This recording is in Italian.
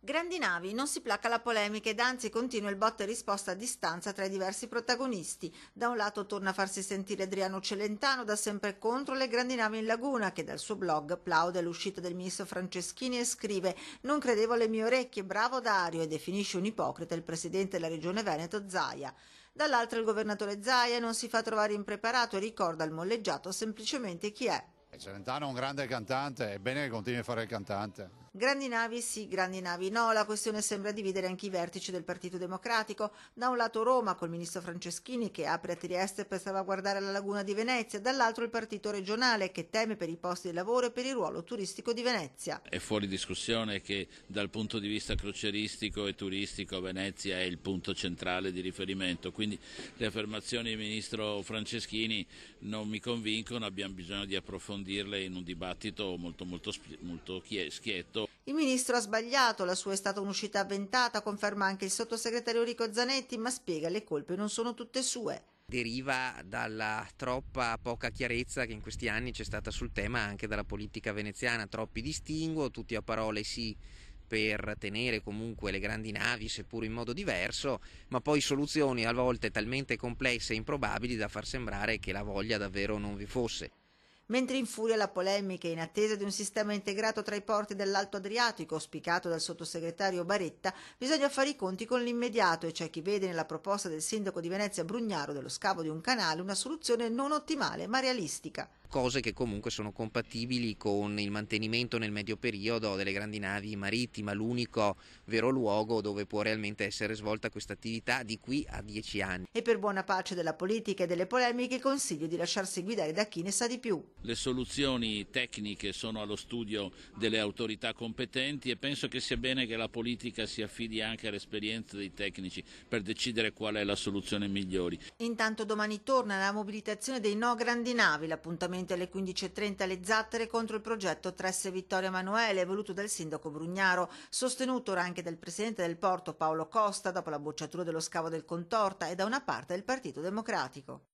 Grandi navi, non si placa la polemica ed anzi continua il botte e risposta a distanza tra i diversi protagonisti. Da un lato torna a farsi sentire Adriano Celentano da sempre contro le grandi navi in laguna che dal suo blog plaude l'uscita del ministro Franceschini e scrive «Non credevo alle mie orecchie, bravo Dario» e definisce un ipocrita il presidente della regione Veneto Zaia. Dall'altro il governatore Zaia non si fa trovare impreparato e ricorda al molleggiato semplicemente chi è. Celentano è un grande cantante, è bene che continui a fare il cantante. Grandi navi sì, grandi navi no, la questione sembra dividere anche i vertici del Partito Democratico. Da un lato Roma, col ministro Franceschini, che apre a Trieste per salvaguardare la laguna di Venezia, dall'altro il partito regionale, che teme per i posti di lavoro e per il ruolo turistico di Venezia. È fuori discussione che dal punto di vista croceristico e turistico Venezia è il punto centrale di riferimento, quindi le affermazioni del ministro Franceschini non mi convincono, abbiamo bisogno di approfondirle in un dibattito molto, molto, molto schietto. Il ministro ha sbagliato, la sua è stata un'uscita avventata, conferma anche il sottosegretario Rico Zanetti, ma spiega le colpe non sono tutte sue deriva dalla troppa poca chiarezza che in questi anni c'è stata sul tema anche dalla politica veneziana, troppi distinguo, tutti a parole sì per tenere comunque le grandi navi, seppur in modo diverso, ma poi soluzioni a volte talmente complesse e improbabili da far sembrare che la voglia davvero non vi fosse mentre infuria la polemica in attesa di un sistema integrato tra i porti dell'Alto Adriatico, auspicato dal sottosegretario Baretta, bisogna fare i conti con l'immediato e c'è chi vede nella proposta del sindaco di Venezia Brugnaro dello scavo di un canale una soluzione non ottimale ma realistica cose che comunque sono compatibili con il mantenimento nel medio periodo delle grandi navi marittime, l'unico vero luogo dove può realmente essere svolta questa attività di qui a dieci anni. E per buona pace della politica e delle polemiche consiglio di lasciarsi guidare da chi ne sa di più. Le soluzioni tecniche sono allo studio delle autorità competenti e penso che sia bene che la politica si affidi anche all'esperienza dei tecnici per decidere qual è la soluzione migliore. Intanto domani torna la mobilitazione dei no grandi navi, l'appuntamento esattamente alle 15.30 le zattere contro il progetto Tresse Vittorio Emanuele, voluto dal sindaco Brugnaro, sostenuto ora anche dal presidente del porto Paolo Costa dopo la bocciatura dello scavo del Contorta e da una parte del Partito Democratico.